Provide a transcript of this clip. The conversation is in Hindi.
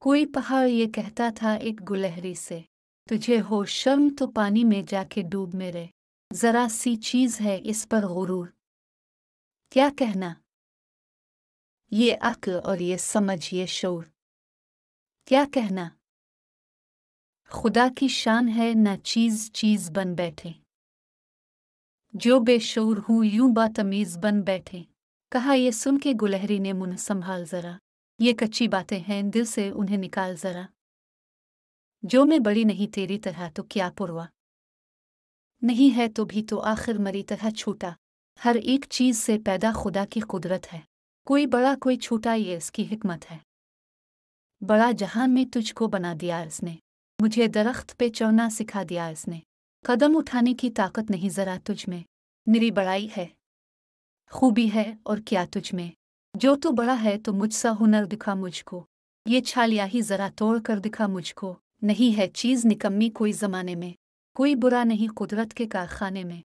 कोई पहाड़ ये कहता था एक गुलहरी से तुझे हो शर्म तो पानी में जाके डूब मेरे जरा सी चीज है इस पर गुरूर क्या कहना ये अक और ये समझ ये शोर क्या कहना खुदा की शान है न चीज चीज बन बैठे जो बेशोर हूं यूं बातमीज बन बैठे कहा यह सुन के गुलहरी ने मुन संभाल जरा ये कच्ची बातें हैं दिल से उन्हें निकाल जरा जो मैं बड़ी नहीं तेरी तरह तो क्या पुरवा नहीं है तो भी तो आखिर मरी तरह छूटा हर एक चीज से पैदा खुदा की कुदरत है कोई बड़ा कोई छूटा ये इसकी हिकमत है बड़ा जहां में तुझको बना दिया इसने मुझे दरख्त पे चढ़ना सिखा दिया इसने कदम उठाने की ताकत नहीं जरा तुझ में मेरी बड़ाई है खूबी है और क्या तुझ में जो तू बड़ा है तो मुझसा हुनर दिखा मुझको ये छालिया ही जरा तोड़ कर दिखा मुझको नहीं है चीज़ निकम्मी कोई ज़माने में कोई बुरा नहीं कुदरत के कारखाने में